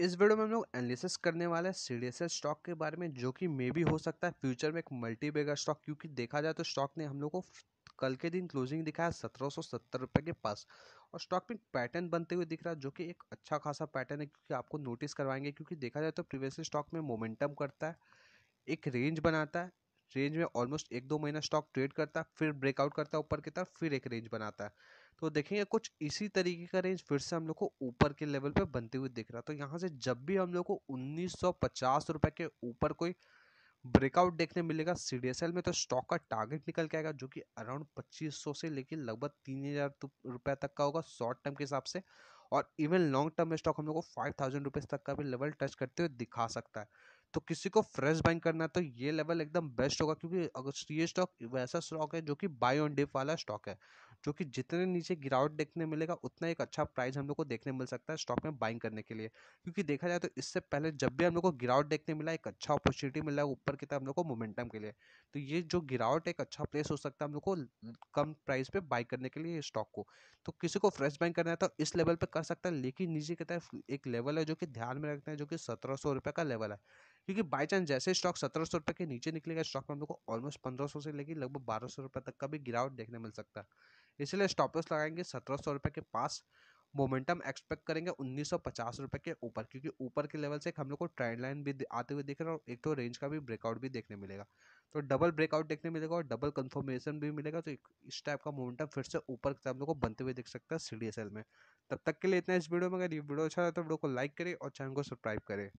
इस वीडियो में हम लोग एनालिसिस करने वाले हैं सीडीएस स्टॉक के बारे में जो कि मे भी हो सकता है फ्यूचर में एक मल्टी बेगा स्टॉक क्योंकि देखा जाए तो स्टॉक ने हम लोग को कल के दिन क्लोजिंग दिखाया सत्रह सौ सत्तर रुपये के पास और स्टॉक में पैटर्न बनते हुए दिख रहा है जो कि एक अच्छा खासा पैटर्न है क्योंकि आपको नोटिस करवाएंगे क्योंकि देखा जाए तो प्रीवियसली स्टॉक में मोमेंटम करता है एक रेंज बनाता है रेंज में ऑलमोस्ट एक दो महीना स्टॉक ट्रेड करता है फिर ब्रेकआउट करता है ऊपर की तरफ फिर एक रेंज बनाता है तो देखेंगे कुछ इसी तरीके का रेंज फिर से हम लोग को ऊपर के लेवल पे बनते हुए दिख रहा है तो यहाँ से जब भी हम लोग को उन्नीस रुपए के ऊपर कोई ब्रेकआउट देखने मिलेगा सी में तो स्टॉक का टारगेट निकल के आएगा जो कि अराउंड 2500 से लेकर लगभग तीन हज़ार तक का होगा शॉर्ट टर्म के हिसाब से और इवन लॉन्ग टर्म में स्टॉक हम लोग को फाइव थाउजेंड रुपीज़ तक का भी लेवल टच करते हुए दिखा सकता है तो किसी को फ्रेश बाइंग करना तो ये लेवल एकदम बेस्ट होगा क्योंकि अगर ये स्टॉक वैसा स्टॉक है जो कि बाय ऑन डिप वाला स्टॉक है जो कि जितने नीचे गिरावट देखने मिलेगा उतना एक अच्छा प्राइस हम लोग को देखने मिल सकता है स्टॉक में बाइंग करने के लिए क्योंकि देखा जाए तो इससे पहले जब भी हम लोग को गिरावट देखने मिला एक अच्छा अपॉर्चुनिटी मिला ऊपर की तरफ हम लोग को मोमेंटम के लिए तो ये जो गिरावट एक अच्छा प्लेस हो सकता है हम लोग को कम प्राइस पे बाई करने के लिए स्टॉक को तो किसी को फ्रेश बाइंग करना है तो इस लेवल पर कर सकता है लेकिन नीचे की तरफ एक लेवल है जो कि ध्यान में रखना है जो कि सत्रह सौ का लेवल है क्योंकि बाई चांस जैसे स्टॉक सत्रह सौ रुपये के नीचे निकलेगा स्टॉक में हम लोग को ऑलमोस्ट पंद्रह सौ से लेकर लगभग बारह सौ रुपये तक का भी गिरावट देखने मिल सकता है इसलिए स्टॉपलेस लगाएंगे सत्रह सौ रुपये के पास मोमेंटम एक्सपेक्ट करेंगे उन्नीस सौ पचास रुपये के ऊपर क्योंकि ऊपर के लेवल से हम लोग को ट्रेंड लाइन भी आते हुए देख रहे हैं और एक तो रेंज का भी ब्रेकआउट भी देखने मिलेगा तो डबल ब्रेकआउट देखने मिलेगा और डबल कंफर्मेशन भी मिलेगा तो इस टाइप का मोमेंटम फिर से ऊपर से हम लोग को बनते हुए देख सकता है सी में तब तक के लिए इतना इस वीडियो में अगर ये वीडियो अच्छा लगा तो वीडियो को लाइक करें और चैनल को सब्सक्राइब करें